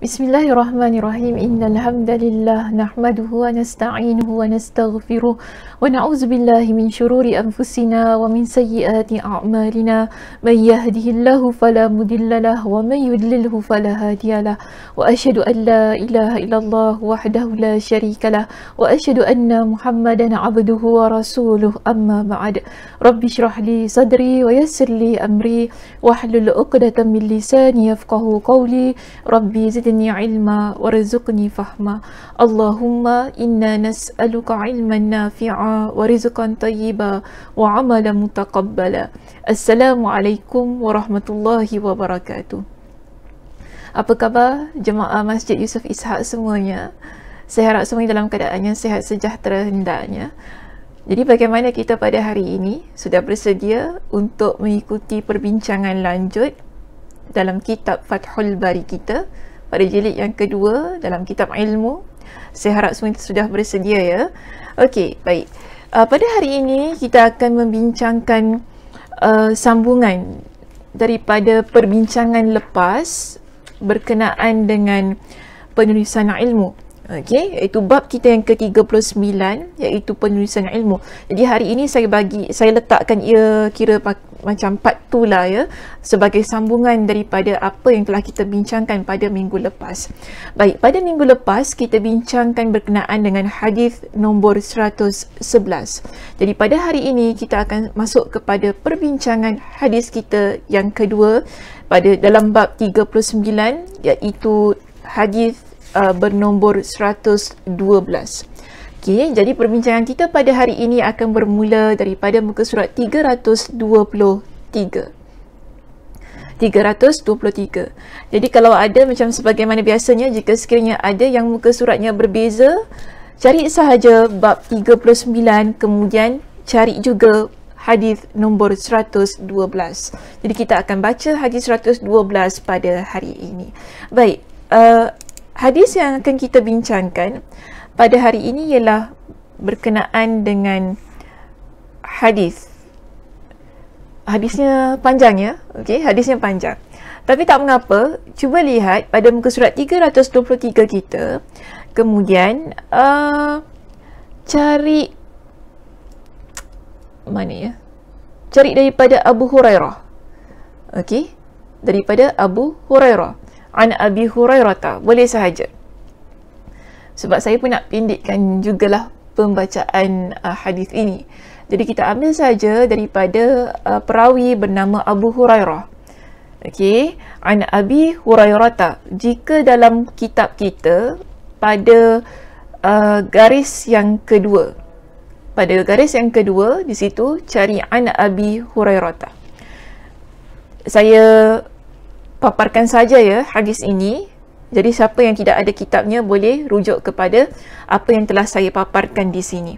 بسم الله الرحمن الرحيم إن الحمد لله نحمده ونستعينه ونستغفره ونعوذ بالله من شرور أنفسنا ومن سيئات أعمالنا من يهده الله فلا مضل له ومن يضلله فلا هادي له وأشهد أن لا إله إلا الله وحده لا شريك له وأشهد أن محمدا عبده ورسوله أما بعد رب اشرح لي صدري ويسر لي أمري واحلل عقدة من لساني يفقه قولي ربي زدني زدني علما ورزقني فهما Allahumma, inna نسألك ilman نافعا warizqan طيبا wa متقبلا السلام عليكم ورحمة الله وبركاته Apa khabar jemaah Masjid Yusuf ishaq semuanya? Saya harap semuanya dalam keadaan yang sihat sejahtera hendaknya. Jadi bagaimana kita pada hari ini sudah bersedia untuk mengikuti perbincangan lanjut dalam kitab Fathul Bari kita pada jilid yang kedua dalam kitab ilmu. Saya harap semua sudah bersedia ya. Okey, baik. Uh, pada hari ini kita akan membincangkan uh, sambungan daripada perbincangan lepas berkenaan dengan penulisan ilmu. Okey, iaitu bab kita yang ke-39 iaitu penulisan ilmu. Jadi hari ini saya bagi saya letakkan ia kira macam part tu lah ya sebagai sambungan daripada apa yang telah kita bincangkan pada minggu lepas. Baik, pada minggu lepas kita bincangkan berkenaan dengan hadis nombor 111. Jadi pada hari ini kita akan masuk kepada perbincangan hadis kita yang kedua pada dalam bab 39 iaitu hadis uh, bernombor 112. Okey, jadi perbincangan kita pada hari ini akan bermula daripada muka surat 323. 323. Jadi kalau ada macam sebagaimana biasanya jika sekiranya ada yang muka suratnya berbeza, cari sahaja bab 39 kemudian cari juga hadis nombor 112. Jadi kita akan baca hadis 112 pada hari ini. Baik, uh, hadis yang akan kita bincangkan pada hari ini ialah berkenaan dengan hadis. Hadisnya panjang ya. Okey, hadisnya panjang. Tapi tak mengapa, cuba lihat pada muka surat 323 kita. Kemudian uh, cari mana ya? Cari daripada Abu Hurairah. Okey, daripada Abu Hurairah. An Abi Hurairah. Boleh sahaja sebab saya pun nak pendekkan jugalah pembacaan uh, hadis ini. Jadi kita ambil saja daripada uh, perawi bernama Abu Hurairah. Okey, an Abi Hurairah. Jika dalam kitab kita pada uh, garis yang kedua. Pada garis yang kedua di situ cari an Abi Hurairah. Saya paparkan saja ya hadis ini jadi siapa yang tidak ada kitabnya boleh rujuk kepada apa yang telah saya paparkan di sini.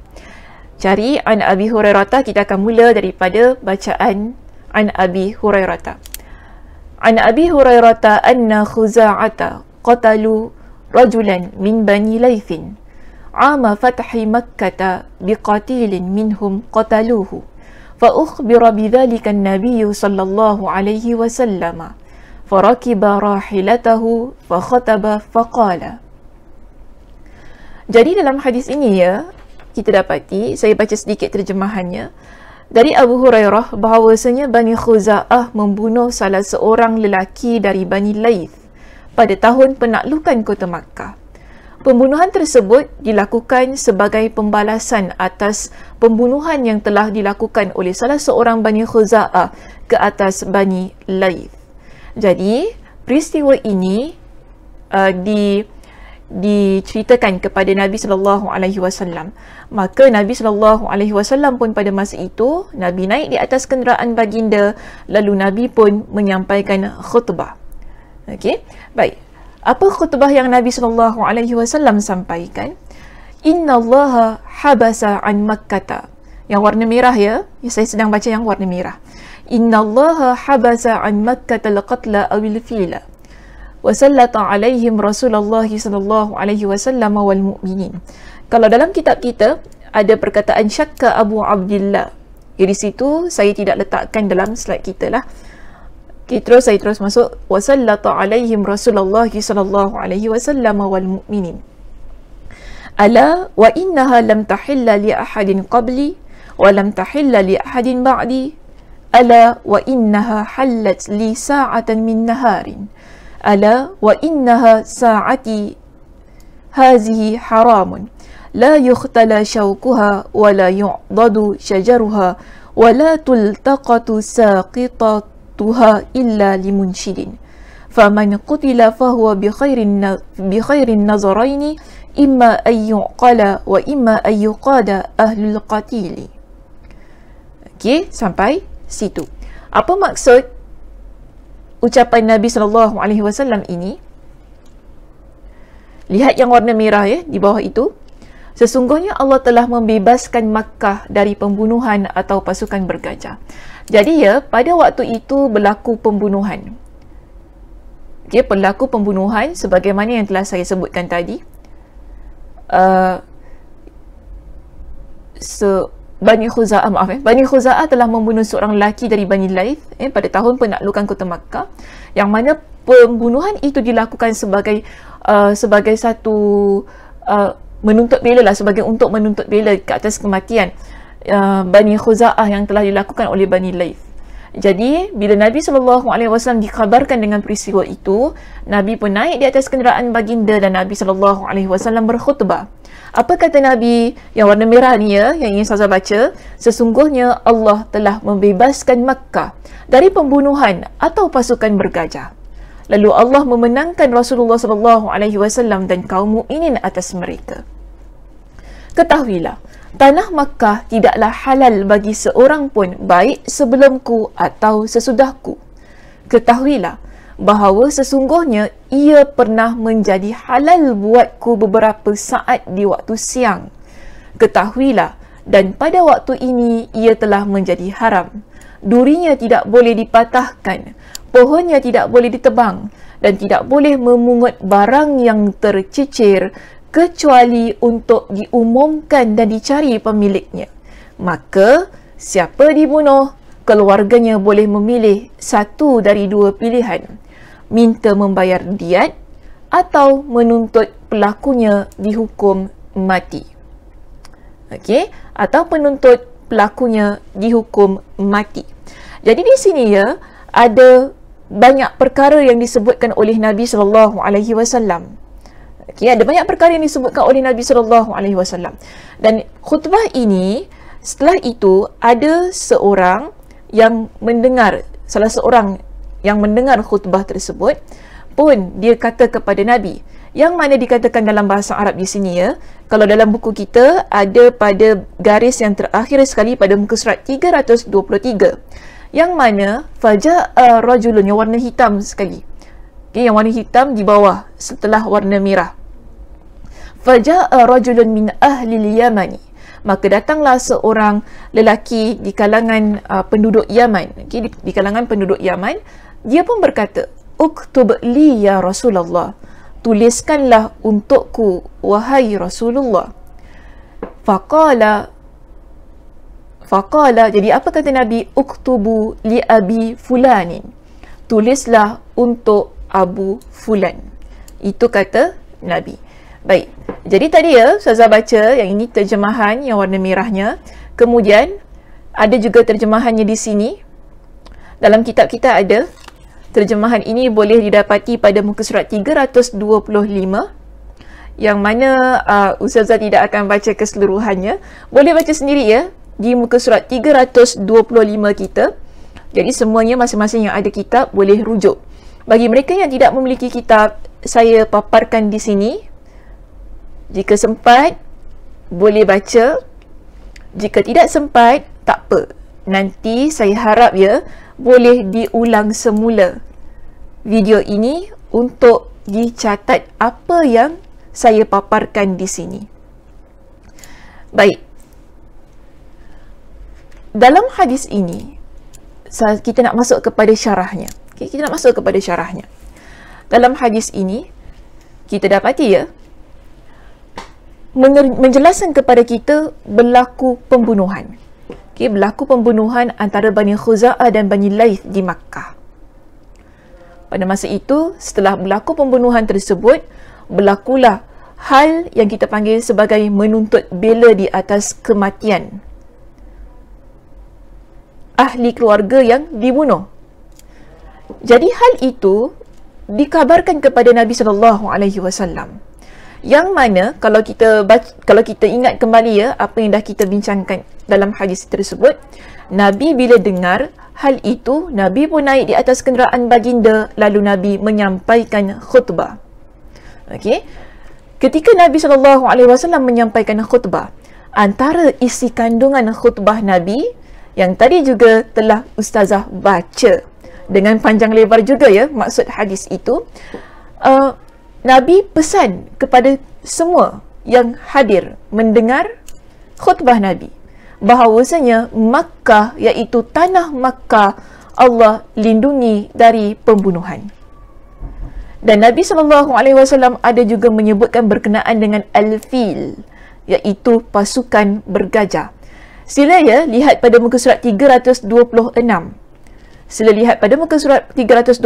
Cari An Abi Hurairah, kita akan mula daripada bacaan An Abi Hurairah. An Abi Hurairah anna Khuza'ata qatalu rajulan min Bani Ama Laith. Makkah bi مكة minhum qataluhu. قتلوه فأخبر بذلك an صلى sallallahu alaihi وسلم فركب راحلته فخطب فقال Jadi dalam hadis ini ya kita dapati saya baca sedikit terjemahannya dari Abu Hurairah bahawasanya Bani Khuza'ah membunuh salah seorang lelaki dari Bani Laith pada tahun penaklukan kota Makkah. Pembunuhan tersebut dilakukan sebagai pembalasan atas pembunuhan yang telah dilakukan oleh salah seorang Bani Khuza'ah ke atas Bani Laith. Jadi peristiwa ini uh, di diceritakan kepada Nabi sallallahu alaihi wasallam. Maka Nabi sallallahu alaihi wasallam pun pada masa itu Nabi naik di atas kenderaan baginda lalu Nabi pun menyampaikan khutbah. Okey. Baik. Apa khutbah yang Nabi sallallahu alaihi wasallam sampaikan? Inna Allah habasa an Makkah. Yang warna merah ya. ya saya sedang baca yang warna merah. إن الله حبس عن مكة القتل أو الفيل وسلط عليهم رسول الله صلى الله عليه وسلم والمؤمنين Kalau dalam kitab kita ada perkataan syakka Abu Abdullah Jadi situ saya tidak letakkan dalam slide kita lah Okay, terus saya terus masuk wasallata alaihim rasulullah sallallahu alaihi wasallam wal mu'minin ala wa innaha lam tahilla li ahadin qabli wa lam tahilla li ahadin ba'di ألا وإنها حلت لي ساعة من نهار ألا وإنها ساعتي هذه حرام لا يختلى شوكها ولا يعضد شجرها ولا تلتقط ساقطتها إلا لمنشد فمن قتل فهو بخير بخير النظرين إما أن يعقل وإما أن يقاد أهل القتيل. Okay, sampai situ. Apa maksud ucapan Nabi sallallahu alaihi wasallam ini? Lihat yang warna merah ya di bawah itu. Sesungguhnya Allah telah membebaskan Makkah dari pembunuhan atau pasukan bergajah. Jadi ya, pada waktu itu berlaku pembunuhan. Dia pelaku pembunuhan sebagaimana yang telah saya sebutkan tadi. Uh, so, Bani Khuza'ah ah, maaf eh, Bani Khuza'ah telah membunuh seorang lelaki dari Bani Laith eh, pada tahun penaklukan kota Makkah yang mana pembunuhan itu dilakukan sebagai uh, sebagai satu uh, menuntut bela lah sebagai untuk menuntut bela ke atas kematian uh, Bani Khuza'ah yang telah dilakukan oleh Bani Laith jadi bila Nabi sallallahu alaihi wasallam dikhabarkan dengan peristiwa itu, Nabi pun naik di atas kenderaan baginda dan Nabi sallallahu alaihi wasallam berkhutbah. Apa kata Nabi yang warna merah ni ya yang ingin saya baca? Sesungguhnya Allah telah membebaskan Makkah dari pembunuhan atau pasukan bergajah. Lalu Allah memenangkan Rasulullah sallallahu alaihi wasallam dan kaum mukminin atas mereka. Ketahuilah, tanah Makkah tidaklah halal bagi seorang pun baik sebelumku atau sesudahku. Ketahuilah bahawa sesungguhnya ia pernah menjadi halal buatku beberapa saat di waktu siang. Ketahuilah dan pada waktu ini ia telah menjadi haram. Durinya tidak boleh dipatahkan, pohonnya tidak boleh ditebang dan tidak boleh memungut barang yang tercicir kecuali untuk diumumkan dan dicari pemiliknya. Maka, siapa dibunuh, keluarganya boleh memilih satu dari dua pilihan, minta membayar diat atau menuntut pelakunya dihukum mati. Okey, atau penuntut pelakunya dihukum mati. Jadi di sini ya, ada banyak perkara yang disebutkan oleh Nabi sallallahu alaihi wasallam. Okay, ada banyak perkara yang disebutkan oleh Nabi Sallallahu Alaihi Wasallam. Dan khutbah ini, setelah itu ada seorang yang mendengar, salah seorang yang mendengar khutbah tersebut pun dia kata kepada Nabi. Yang mana dikatakan dalam bahasa Arab di sini ya, kalau dalam buku kita ada pada garis yang terakhir sekali pada muka surat 323. Yang mana faja'a rajulun yang warna hitam sekali. Okay, yang warna hitam di bawah setelah warna merah. Faja'a rajulun min ahli al-Yamani. Maka datanglah seorang lelaki di kalangan uh, penduduk Yaman. Okay, di, di kalangan penduduk Yaman, dia pun berkata, "Uktub li ya Rasulullah." Tuliskanlah untukku wahai Rasulullah. Faqala Faqala jadi apa kata Nabi uktubu li abi fulanin. Tulislah untuk Abu Fulan. Itu kata Nabi. Baik, jadi tadi ya, Ustazah baca yang ini terjemahan yang warna merahnya. Kemudian, ada juga terjemahannya di sini. Dalam kitab kita ada. Terjemahan ini boleh didapati pada muka surat 325. Yang mana uh, Ustazah tidak akan baca keseluruhannya. Boleh baca sendiri ya, di muka surat 325 kita. Jadi semuanya masing-masing yang ada kitab boleh rujuk. Bagi mereka yang tidak memiliki kitab, saya paparkan di sini jika sempat boleh baca jika tidak sempat tak apa nanti saya harap ya boleh diulang semula video ini untuk dicatat apa yang saya paparkan di sini baik dalam hadis ini kita nak masuk kepada syarahnya okay, kita nak masuk kepada syarahnya dalam hadis ini kita dapati ya menjelaskan kepada kita berlaku pembunuhan. Okey, berlaku pembunuhan antara Bani Khuza'ah dan Bani Laith di Makkah. Pada masa itu, setelah berlaku pembunuhan tersebut, berlakulah hal yang kita panggil sebagai menuntut bela di atas kematian ahli keluarga yang dibunuh. Jadi hal itu dikabarkan kepada Nabi sallallahu alaihi wasallam yang mana kalau kita baca, kalau kita ingat kembali ya apa yang dah kita bincangkan dalam hadis tersebut nabi bila dengar hal itu nabi pun naik di atas kenderaan baginda lalu nabi menyampaikan khutbah okey ketika nabi sallallahu alaihi wasallam menyampaikan khutbah antara isi kandungan khutbah nabi yang tadi juga telah ustazah baca dengan panjang lebar juga ya maksud hadis itu uh, Nabi pesan kepada semua yang hadir mendengar khutbah Nabi bahawasanya Makkah iaitu tanah Makkah Allah lindungi dari pembunuhan. Dan Nabi saw ada juga menyebutkan berkenaan dengan al-fil iaitu pasukan bergajah. Sila ya lihat pada muka surat 326. Sila lihat pada muka surat 326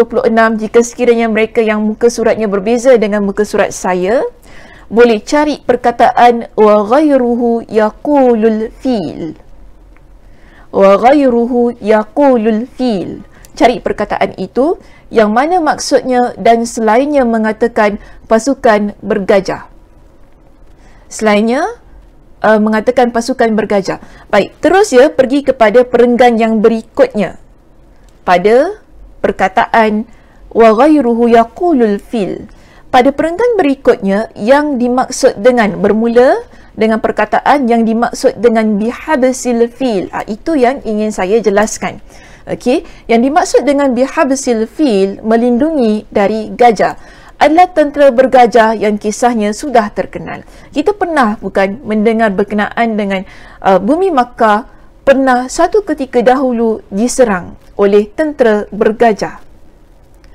jika sekiranya mereka yang muka suratnya berbeza dengan muka surat saya, boleh cari perkataan wa ghayruhu yaqulul fil. Wa ghayruhu yaqulul fil. Cari perkataan itu yang mana maksudnya dan selainnya mengatakan pasukan bergajah. Selainnya uh, mengatakan pasukan bergajah. Baik, terus ya pergi kepada perenggan yang berikutnya pada perkataan wa ghayruhu yaqulul fil pada perenggan berikutnya yang dimaksud dengan bermula dengan perkataan yang dimaksud dengan bihabsil fil ha, itu yang ingin saya jelaskan okey yang dimaksud dengan bihabsil fil melindungi dari gajah adalah tentera bergajah yang kisahnya sudah terkenal kita pernah bukan mendengar berkenaan dengan uh, bumi makkah pernah satu ketika dahulu diserang oleh tentera bergajah.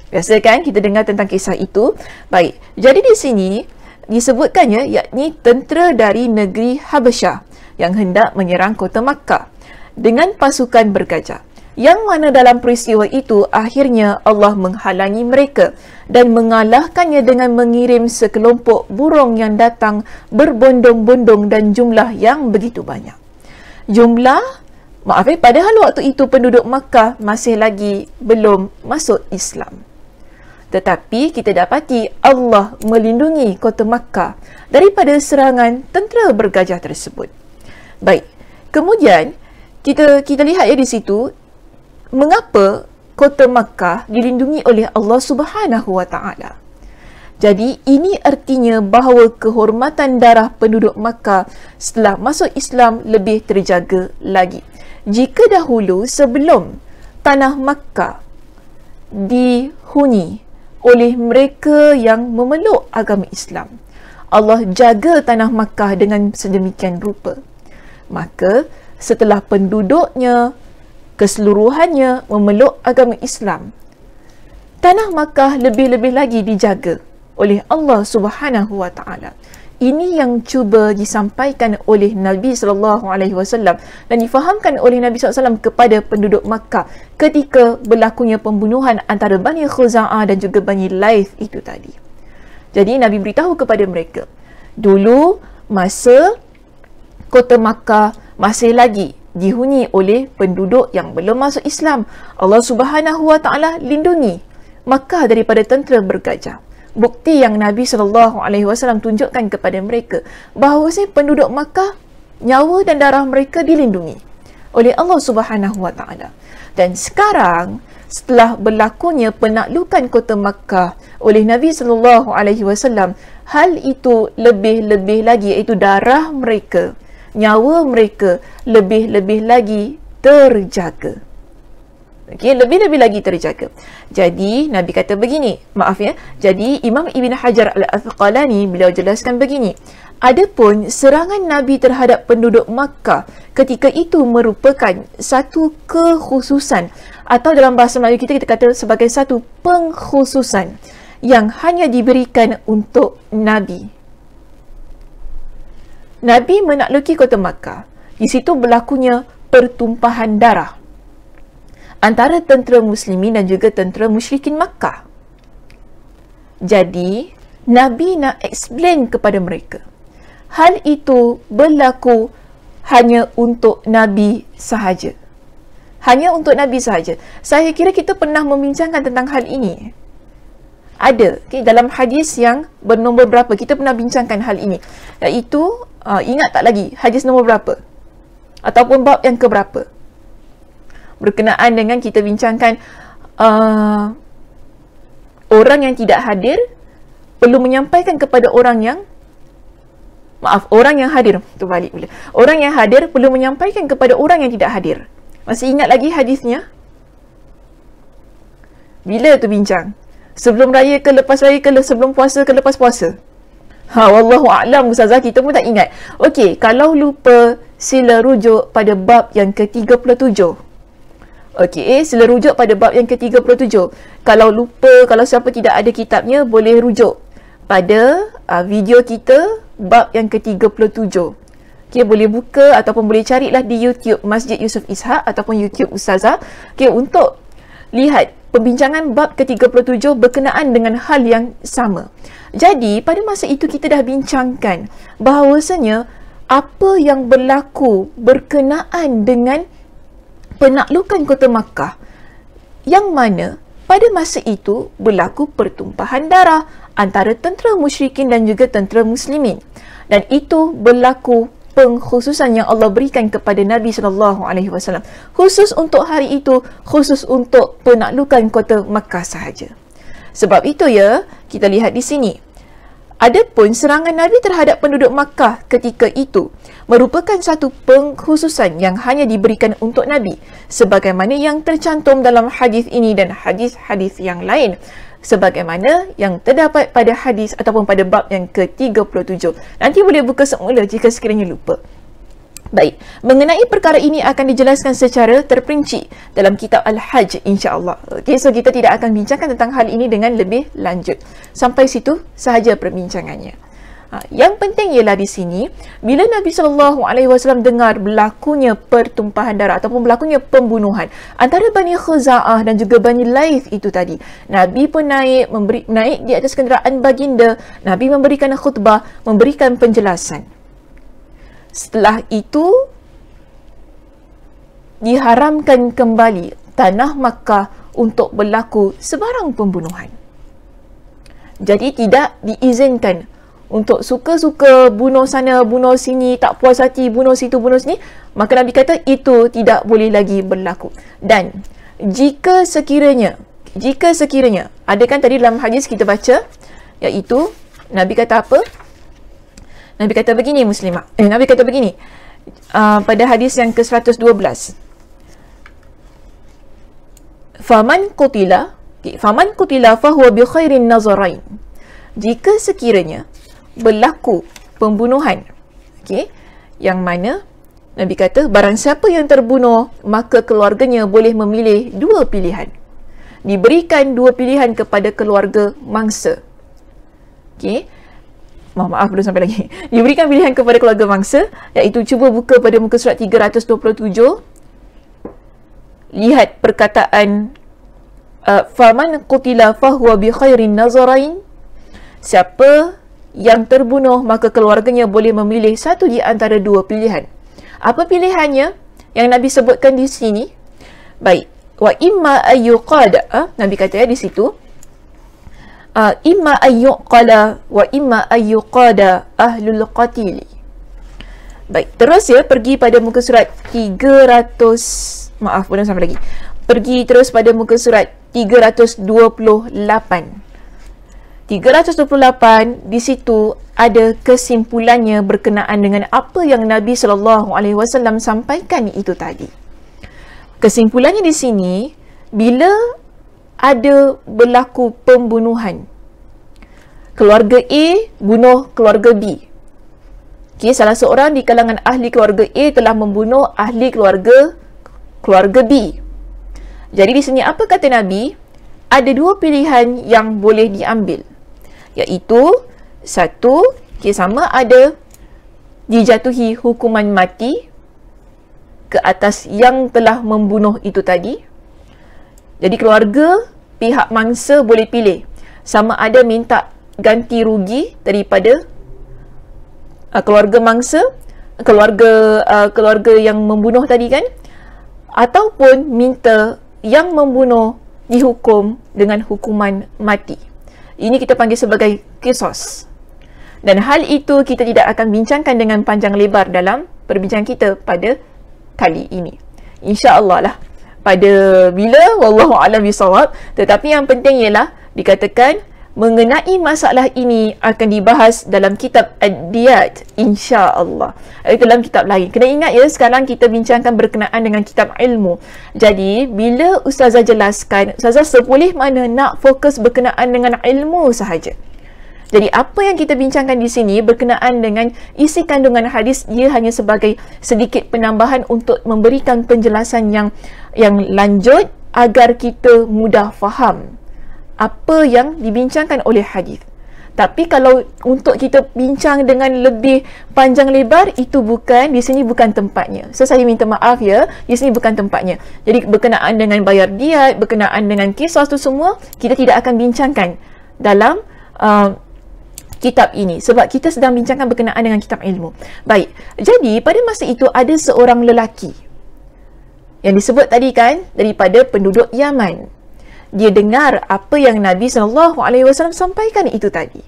Biasa kan kita dengar tentang kisah itu? Baik, jadi di sini disebutkannya yakni tentera dari negeri Habasyah yang hendak menyerang kota Makkah dengan pasukan bergajah. Yang mana dalam peristiwa itu akhirnya Allah menghalangi mereka dan mengalahkannya dengan mengirim sekelompok burung yang datang berbondong-bondong dan jumlah yang begitu banyak. Jumlah Maaf eh, padahal waktu itu penduduk Makkah masih lagi belum masuk Islam. Tetapi kita dapati Allah melindungi kota Makkah daripada serangan tentera bergajah tersebut. Baik, kemudian kita kita lihat ya di situ mengapa kota Makkah dilindungi oleh Allah Subhanahu Wa Taala. Jadi ini artinya bahawa kehormatan darah penduduk Makkah setelah masuk Islam lebih terjaga lagi jika dahulu sebelum tanah Makkah dihuni oleh mereka yang memeluk agama Islam. Allah jaga tanah Makkah dengan sedemikian rupa. Maka setelah penduduknya keseluruhannya memeluk agama Islam, tanah Makkah lebih-lebih lagi dijaga oleh Allah Subhanahu Wa Taala ini yang cuba disampaikan oleh Nabi sallallahu alaihi wasallam dan difahamkan oleh Nabi sallallahu alaihi wasallam kepada penduduk Makkah ketika berlakunya pembunuhan antara Bani Khuza'ah dan juga Bani Laith itu tadi. Jadi Nabi beritahu kepada mereka, dulu masa kota Makkah masih lagi dihuni oleh penduduk yang belum masuk Islam, Allah Subhanahu wa taala lindungi Makkah daripada tentera bergajah bukti yang Nabi Sallallahu Alaihi Wasallam tunjukkan kepada mereka bahawa si penduduk Makkah nyawa dan darah mereka dilindungi oleh Allah Subhanahu Wa Taala. Dan sekarang setelah berlakunya penaklukan kota Makkah oleh Nabi sallallahu alaihi wasallam hal itu lebih-lebih lagi iaitu darah mereka nyawa mereka lebih-lebih lagi terjaga Okay, lebih-lebih lagi terjaga. Jadi, Nabi kata begini, maaf ya. Jadi, Imam Ibn Hajar al-Athqalani beliau jelaskan begini. Adapun serangan Nabi terhadap penduduk Makkah ketika itu merupakan satu kekhususan atau dalam bahasa Melayu kita kita kata sebagai satu pengkhususan yang hanya diberikan untuk Nabi. Nabi menakluki kota Makkah. Di situ berlakunya pertumpahan darah antara tentera muslimin dan juga tentera musyrikin Makkah. Jadi, Nabi nak explain kepada mereka. Hal itu berlaku hanya untuk Nabi sahaja. Hanya untuk Nabi sahaja. Saya kira kita pernah membincangkan tentang hal ini. Ada okay, dalam hadis yang bernombor berapa kita pernah bincangkan hal ini. Iaitu, uh, ingat tak lagi hadis nombor berapa? Ataupun bab yang keberapa? berkenaan dengan kita bincangkan uh, orang yang tidak hadir perlu menyampaikan kepada orang yang maaf orang yang hadir tu balik pula orang yang hadir perlu menyampaikan kepada orang yang tidak hadir masih ingat lagi hadisnya bila tu bincang sebelum raya ke lepas raya ke sebelum puasa ke lepas puasa ha wallahu a'lam ustazah kita pun tak ingat okey kalau lupa sila rujuk pada bab yang ke-37 Okey, sila rujuk pada bab yang ke-37. Kalau lupa, kalau siapa tidak ada kitabnya, boleh rujuk pada uh, video kita bab yang ke-37. Okey, boleh buka ataupun boleh carilah di YouTube Masjid Yusuf Ishak ataupun YouTube Ustazah. Okey, untuk lihat perbincangan bab ke-37 berkenaan dengan hal yang sama. Jadi, pada masa itu kita dah bincangkan bahawasanya apa yang berlaku berkenaan dengan penaklukan kota Makkah yang mana pada masa itu berlaku pertumpahan darah antara tentera musyrikin dan juga tentera muslimin dan itu berlaku pengkhususan yang Allah berikan kepada Nabi sallallahu alaihi wasallam khusus untuk hari itu khusus untuk penaklukan kota Makkah sahaja sebab itu ya kita lihat di sini Adapun serangan Nabi terhadap penduduk Makkah ketika itu merupakan satu pengkhususan yang hanya diberikan untuk Nabi sebagaimana yang tercantum dalam hadis ini dan hadis-hadis yang lain sebagaimana yang terdapat pada hadis ataupun pada bab yang ke-37. Nanti boleh buka semula jika sekiranya lupa. Baik, mengenai perkara ini akan dijelaskan secara terperinci dalam kitab Al-Hajj insya-Allah. Okey, so kita tidak akan bincangkan tentang hal ini dengan lebih lanjut. Sampai situ sahaja perbincangannya. Ha, yang penting ialah di sini, bila Nabi sallallahu alaihi wasallam dengar berlakunya pertumpahan darah ataupun berlakunya pembunuhan antara Bani Khuza'ah dan juga Bani Laith itu tadi, Nabi pun naik memberi naik di atas kenderaan baginda, Nabi memberikan khutbah, memberikan penjelasan. Setelah itu diharamkan kembali tanah Makkah untuk berlaku sebarang pembunuhan. Jadi tidak diizinkan untuk suka-suka bunuh sana, bunuh sini, tak puas hati, bunuh situ, bunuh sini. Maka Nabi kata itu tidak boleh lagi berlaku. Dan jika sekiranya, jika sekiranya, ada kan tadi dalam hadis kita baca, iaitu Nabi kata apa? Nabi kata begini Muslimah. Eh, Nabi kata begini uh, pada hadis yang ke-112. Faman kutila, faman kutila fahuwa bi khairin nazarain. Jika sekiranya berlaku pembunuhan, okay, yang mana Nabi kata barang siapa yang terbunuh maka keluarganya boleh memilih dua pilihan. Diberikan dua pilihan kepada keluarga mangsa. Okay mohon maaf belum sampai lagi. diberikan pilihan kepada keluarga mangsa iaitu cuba buka pada muka surat 327. Lihat perkataan uh, faman qutila fahuwa bi khairin nazarain. Siapa yang terbunuh maka keluarganya boleh memilih satu di antara dua pilihan. Apa pilihannya yang Nabi sebutkan di sini? Baik. Wa imma ayyuqad. Ha? Ah, Nabi kata ya di situ. Ima ah, imma ayyuqala wa imma ayyuqada ahlul qatili baik terus ya pergi pada muka surat 300 maaf belum sampai lagi pergi terus pada muka surat 328 328 di situ ada kesimpulannya berkenaan dengan apa yang Nabi saw sampaikan itu tadi kesimpulannya di sini bila ada berlaku pembunuhan. Keluarga A bunuh keluarga B. Okey, salah seorang di kalangan ahli keluarga A telah membunuh ahli keluarga keluarga B. Jadi di sini apa kata Nabi? Ada dua pilihan yang boleh diambil. Iaitu satu, okey sama ada dijatuhi hukuman mati ke atas yang telah membunuh itu tadi. Jadi keluarga pihak mangsa boleh pilih sama ada minta ganti rugi daripada uh, keluarga mangsa keluarga uh, keluarga yang membunuh tadi kan ataupun minta yang membunuh dihukum dengan hukuman mati ini kita panggil sebagai kisos dan hal itu kita tidak akan bincangkan dengan panjang lebar dalam perbincangan kita pada kali ini insya-Allah lah pada bila wallahu alam bisawab tetapi yang penting ialah dikatakan mengenai masalah ini akan dibahas dalam kitab Adiyat insya-Allah. Itu eh, dalam kitab lain. Kena ingat ya sekarang kita bincangkan berkenaan dengan kitab ilmu. Jadi bila ustazah jelaskan, ustazah sepulih mana nak fokus berkenaan dengan ilmu sahaja. Jadi apa yang kita bincangkan di sini berkenaan dengan isi kandungan hadis ia hanya sebagai sedikit penambahan untuk memberikan penjelasan yang yang lanjut agar kita mudah faham apa yang dibincangkan oleh hadis. Tapi kalau untuk kita bincang dengan lebih panjang lebar itu bukan di sini bukan tempatnya. So saya minta maaf ya, di sini bukan tempatnya. Jadi berkenaan dengan bayar diat, berkenaan dengan kisah tu semua kita tidak akan bincangkan dalam uh, kitab ini sebab kita sedang bincangkan berkenaan dengan kitab ilmu. Baik. Jadi pada masa itu ada seorang lelaki yang disebut tadi kan daripada penduduk Yaman. Dia dengar apa yang Nabi saw sampaikan itu tadi.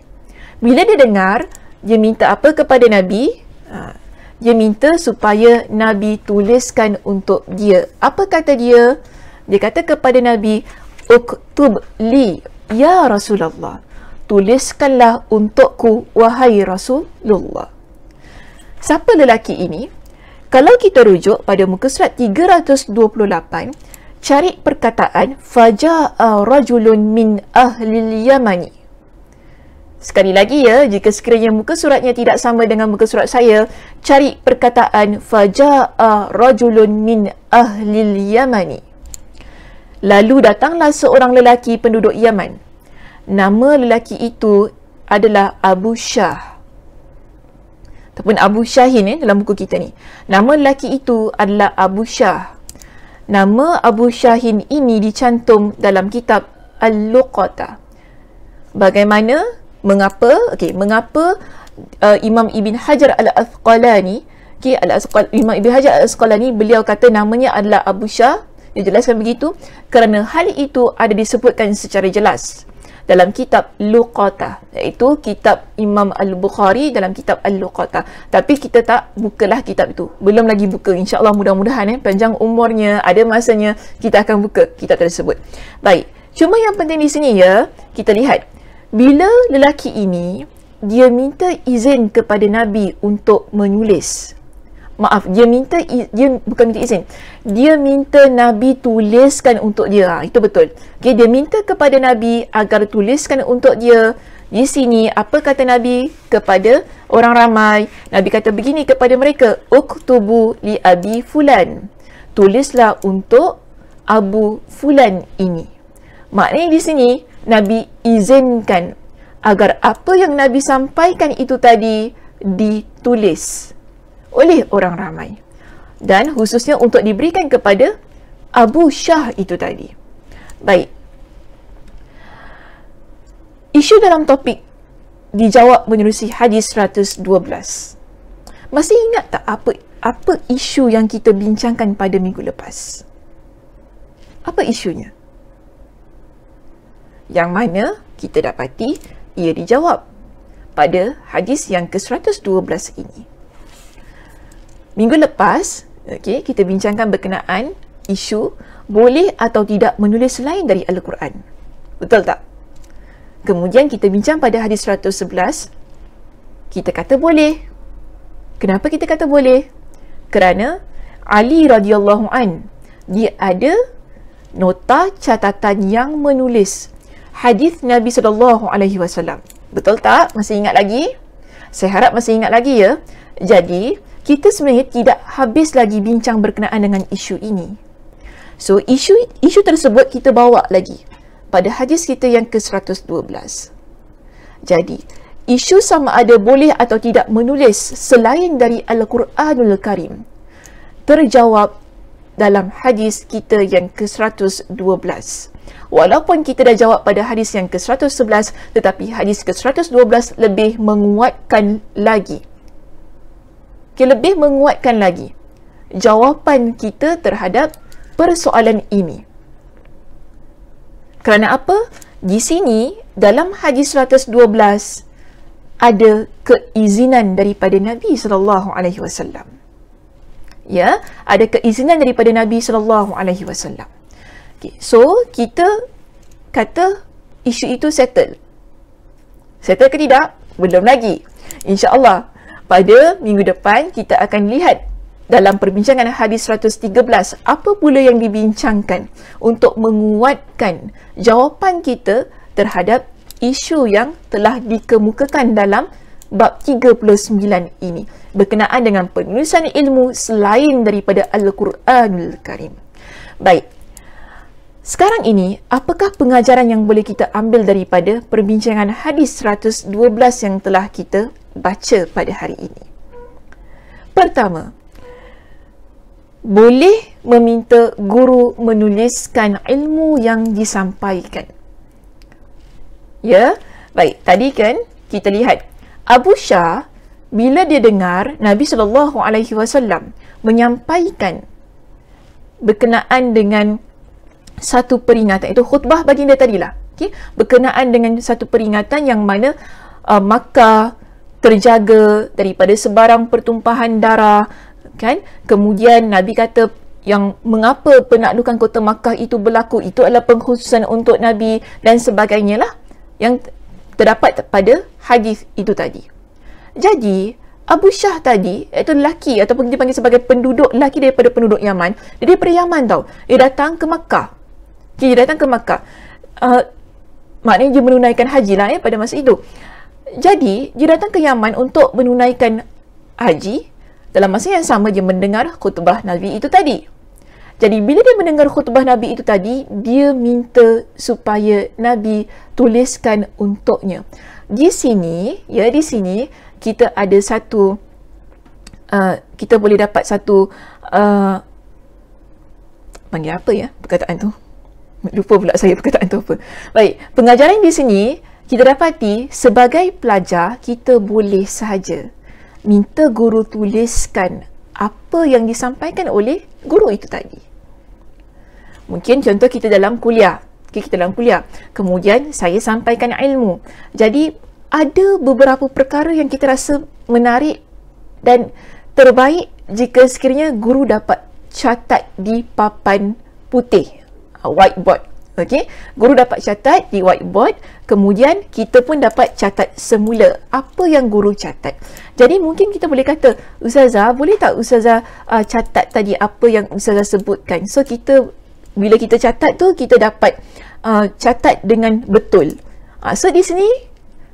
Bila dia dengar, dia minta apa kepada Nabi? Ha, dia minta supaya Nabi tuliskan untuk dia. Apa kata dia? Dia kata kepada Nabi, "Uktub li ya Rasulullah." tuliskanlah untukku wahai Rasulullah. Siapa lelaki ini? Kalau kita rujuk pada muka surat 328, cari perkataan faja'a rajulun min ahli yamani. Sekali lagi ya, jika sekiranya muka suratnya tidak sama dengan muka surat saya, cari perkataan faja'a rajulun min ahli yamani. Lalu datanglah seorang lelaki penduduk Yaman nama lelaki itu adalah Abu Shah ataupun Abu Shahin eh, dalam buku kita ni. Nama lelaki itu adalah Abu Shah. Nama Abu Shahin ini dicantum dalam kitab Al-Luqata. Bagaimana? Mengapa? Okey, mengapa uh, Imam Ibn Hajar Al-Asqalani Okay, Al-Asqal, Imam Ibn Hajar Al-Asqalani beliau kata namanya adalah Abu Shah. Dia jelaskan begitu kerana hal itu ada disebutkan secara jelas dalam kitab Luqata iaitu kitab Imam Al-Bukhari dalam kitab Al-Luqata tapi kita tak bukalah kitab itu belum lagi buka insyaAllah mudah-mudahan eh, panjang umurnya ada masanya kita akan buka kitab tersebut baik cuma yang penting di sini ya kita lihat bila lelaki ini dia minta izin kepada Nabi untuk menulis maaf dia minta dia bukan minta izin dia minta nabi tuliskan untuk dia ha, itu betul okey dia minta kepada nabi agar tuliskan untuk dia di sini apa kata nabi kepada orang ramai nabi kata begini kepada mereka uktubu li abi fulan tulislah untuk abu fulan ini maknanya di sini nabi izinkan agar apa yang nabi sampaikan itu tadi ditulis oleh orang ramai dan khususnya untuk diberikan kepada Abu Shah itu tadi. Baik. Isu dalam topik dijawab menerusi hadis 112. Masih ingat tak apa apa isu yang kita bincangkan pada minggu lepas? Apa isunya? Yang mana kita dapati ia dijawab pada hadis yang ke-112 ini. Minggu lepas, okay, kita bincangkan berkenaan isu boleh atau tidak menulis selain dari Al-Quran. Betul tak? Kemudian kita bincang pada hadis 111. Kita kata boleh. Kenapa kita kata boleh? Kerana Ali radhiyallahu an dia ada nota catatan yang menulis hadis Nabi sallallahu alaihi wasallam. Betul tak? Masih ingat lagi? Saya harap masih ingat lagi ya. Jadi, kita sebenarnya tidak habis lagi bincang berkenaan dengan isu ini. So, isu isu tersebut kita bawa lagi pada hadis kita yang ke-112. Jadi, isu sama ada boleh atau tidak menulis selain dari Al-Quranul Karim terjawab dalam hadis kita yang ke-112. Walaupun kita dah jawab pada hadis yang ke-111 tetapi hadis ke-112 lebih menguatkan lagi. Kita lebih menguatkan lagi jawapan kita terhadap persoalan ini. Kerana apa? Di sini dalam hadis 112 ada keizinan daripada Nabi sallallahu alaihi wasallam. Ya, ada keizinan daripada Nabi sallallahu alaihi wasallam. Okay, so kita kata isu itu settle. Settle ke tidak? Belum lagi. Insya-Allah pada minggu depan kita akan lihat dalam perbincangan hadis 113 apa pula yang dibincangkan untuk menguatkan jawapan kita terhadap isu yang telah dikemukakan dalam bab 39 ini berkenaan dengan penulisan ilmu selain daripada Al-Quranul Karim. Baik, sekarang ini, apakah pengajaran yang boleh kita ambil daripada perbincangan hadis 112 yang telah kita baca pada hari ini. Pertama, boleh meminta guru menuliskan ilmu yang disampaikan. Ya, baik. Tadi kan kita lihat Abu Syah bila dia dengar Nabi sallallahu alaihi wasallam menyampaikan berkenaan dengan satu peringatan itu khutbah baginda tadilah. Okey, berkenaan dengan satu peringatan yang mana uh, Makkah terjaga daripada sebarang pertumpahan darah kan kemudian nabi kata yang mengapa penaklukan kota Makkah itu berlaku itu adalah pengkhususan untuk nabi dan sebagainya lah yang terdapat pada hadis itu tadi jadi Abu Syah tadi iaitu lelaki ataupun dia panggil sebagai penduduk lelaki daripada penduduk Yaman dia daripada Yaman tau dia datang ke Makkah dia datang ke Makkah uh, maknanya dia menunaikan haji lah eh, pada masa itu jadi, dia datang ke Yaman untuk menunaikan haji dalam masa yang sama dia mendengar khutbah Nabi itu tadi. Jadi, bila dia mendengar khutbah Nabi itu tadi, dia minta supaya Nabi tuliskan untuknya. Di sini, ya di sini, kita ada satu, uh, kita boleh dapat satu, uh, panggil apa ya perkataan tu? Lupa pula saya perkataan tu apa. Baik, pengajaran di sini, kita dapati sebagai pelajar kita boleh sahaja minta guru tuliskan apa yang disampaikan oleh guru itu tadi. Mungkin contoh kita dalam kuliah. Okay, kita dalam kuliah. Kemudian saya sampaikan ilmu. Jadi ada beberapa perkara yang kita rasa menarik dan terbaik jika sekiranya guru dapat catat di papan putih, whiteboard Okey, guru dapat catat di whiteboard, kemudian kita pun dapat catat semula apa yang guru catat. Jadi mungkin kita boleh kata, ustazah, boleh tak ustazah uh, catat tadi apa yang ustazah sebutkan? So kita bila kita catat tu kita dapat uh, catat dengan betul. Uh, so di sini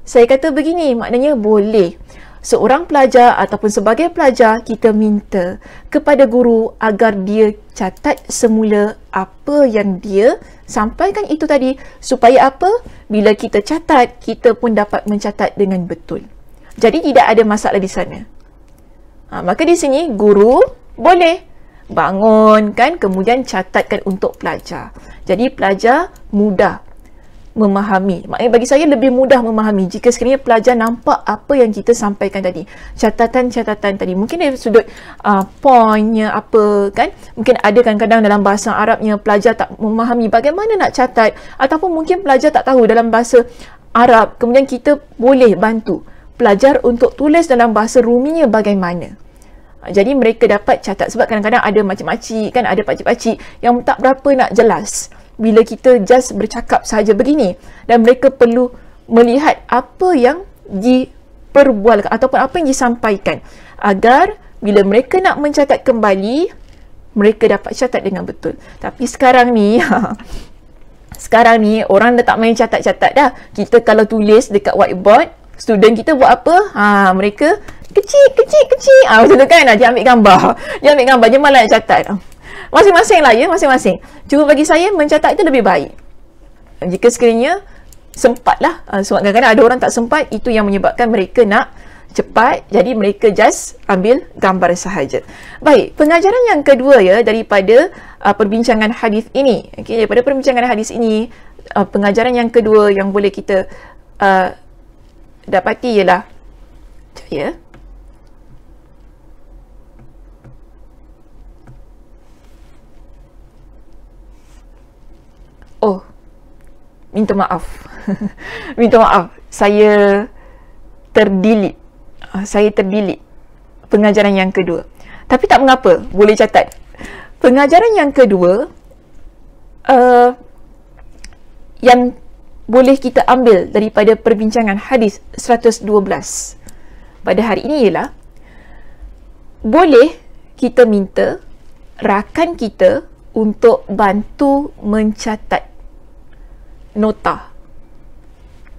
saya kata begini, maknanya boleh seorang pelajar ataupun sebagai pelajar kita minta kepada guru agar dia catat semula apa yang dia sampaikan itu tadi supaya apa bila kita catat kita pun dapat mencatat dengan betul jadi tidak ada masalah di sana ha, maka di sini guru boleh bangun kan kemudian catatkan untuk pelajar jadi pelajar mudah memahami. Maknanya bagi saya lebih mudah memahami jika sekiranya pelajar nampak apa yang kita sampaikan tadi. Catatan-catatan tadi. Mungkin dari sudut uh, poinnya apa kan. Mungkin ada kadang-kadang dalam bahasa Arabnya pelajar tak memahami bagaimana nak catat. Ataupun mungkin pelajar tak tahu dalam bahasa Arab. Kemudian kita boleh bantu pelajar untuk tulis dalam bahasa ruminya bagaimana. Jadi mereka dapat catat sebab kadang-kadang ada macam-macam kan ada pakcik-pakcik yang tak berapa nak jelas bila kita just bercakap sahaja begini dan mereka perlu melihat apa yang diperbualkan ataupun apa yang disampaikan agar bila mereka nak mencatat kembali mereka dapat catat dengan betul tapi sekarang ni sekarang ni orang dah tak main catat-catat dah kita kalau tulis dekat whiteboard student kita buat apa ha, mereka kecil kecil kecil ah ha, macam tu kan ha, dia ambil gambar dia ambil gambar dia malah nak catat masing-masing lah ya, masing-masing. Cuma bagi saya mencatat itu lebih baik. Jika sekiranya sempatlah, uh, sebab kadang-kadang ada orang tak sempat, itu yang menyebabkan mereka nak cepat, jadi mereka just ambil gambar sahaja. Baik, pengajaran yang kedua ya daripada uh, perbincangan hadis ini. Okay, daripada perbincangan hadis ini, uh, pengajaran yang kedua yang boleh kita uh, dapati ialah, ya, yeah, oh minta maaf minta maaf saya terdilit ah, saya terdilit pengajaran yang kedua tapi tak mengapa boleh catat pengajaran yang kedua uh, yang boleh kita ambil daripada perbincangan hadis 112 pada hari ini ialah boleh kita minta rakan kita untuk bantu mencatat nota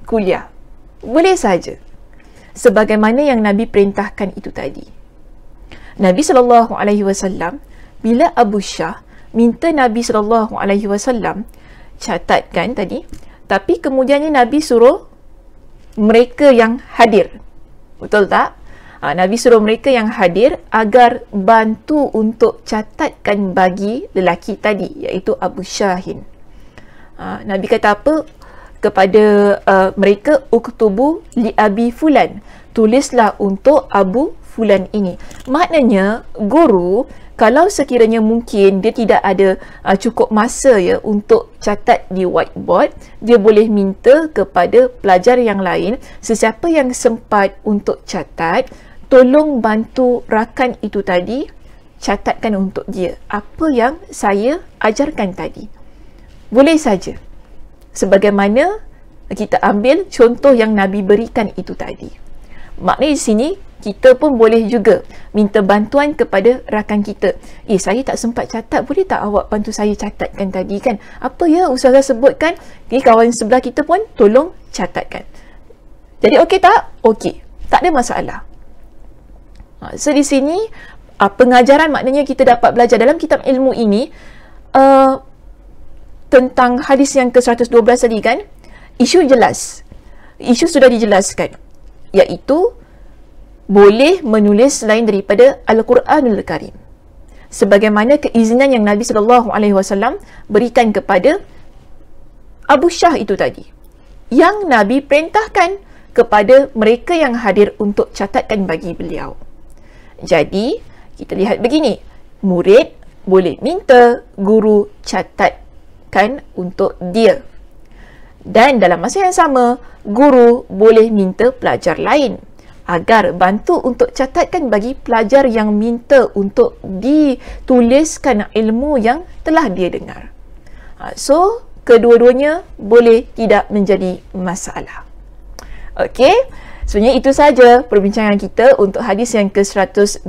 kuliah. Boleh saja. Sebagaimana yang Nabi perintahkan itu tadi. Nabi sallallahu alaihi wasallam bila Abu Syah minta Nabi sallallahu alaihi wasallam catatkan tadi, tapi kemudiannya Nabi suruh mereka yang hadir. Betul tak? Ha, Nabi suruh mereka yang hadir agar bantu untuk catatkan bagi lelaki tadi iaitu Abu Syahin. Ha, Nabi kata apa kepada uh, mereka uktubu li abi fulan tulislah untuk abu fulan ini maknanya guru kalau sekiranya mungkin dia tidak ada uh, cukup masa ya untuk catat di whiteboard dia boleh minta kepada pelajar yang lain sesiapa yang sempat untuk catat tolong bantu rakan itu tadi catatkan untuk dia apa yang saya ajarkan tadi boleh saja sebagaimana kita ambil contoh yang Nabi berikan itu tadi maknanya di sini kita pun boleh juga minta bantuan kepada rakan kita eh saya tak sempat catat boleh tak awak bantu saya catatkan tadi kan apa ya usaha sebutkan Di kawan sebelah kita pun tolong catatkan jadi okey tak? okey tak ada masalah ha, so di sini ah, pengajaran maknanya kita dapat belajar dalam kitab ilmu ini uh, tentang hadis yang ke-112 tadi kan isu jelas isu sudah dijelaskan iaitu boleh menulis selain daripada Al-Quranul Karim sebagaimana keizinan yang Nabi saw berikan kepada Abu Syah itu tadi yang Nabi perintahkan kepada mereka yang hadir untuk catatkan bagi beliau. Jadi, kita lihat begini, murid boleh minta guru catat diingatkan untuk dia. Dan dalam masa yang sama, guru boleh minta pelajar lain agar bantu untuk catatkan bagi pelajar yang minta untuk dituliskan ilmu yang telah dia dengar. Ha, so, kedua-duanya boleh tidak menjadi masalah. Okey, sebenarnya itu saja perbincangan kita untuk hadis yang ke-112.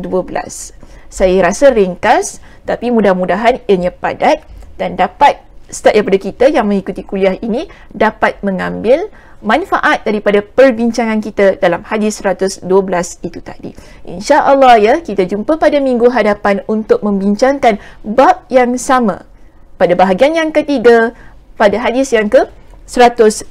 Saya rasa ringkas tapi mudah-mudahan ianya padat dan dapat setiap daripada kita yang mengikuti kuliah ini dapat mengambil manfaat daripada perbincangan kita dalam hadis 112 itu tadi. Insyaallah ya, kita jumpa pada minggu hadapan untuk membincangkan bab yang sama pada bahagian yang ketiga pada hadis yang ke 113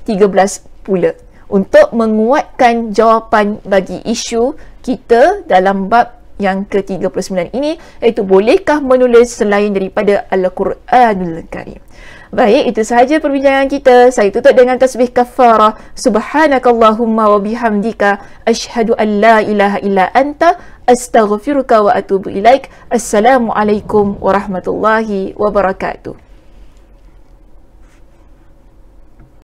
pula untuk menguatkan jawapan bagi isu kita dalam bab 112 yang ke-39 ini iaitu bolehkah menulis selain daripada Al-Quranul Karim. Baik, itu sahaja perbincangan kita. Saya tutup dengan tasbih kafarah. Subhanakallahumma wa bihamdika ashhadu an la ilaha illa anta astaghfiruka wa atubu ilaik. Assalamualaikum warahmatullahi wabarakatuh.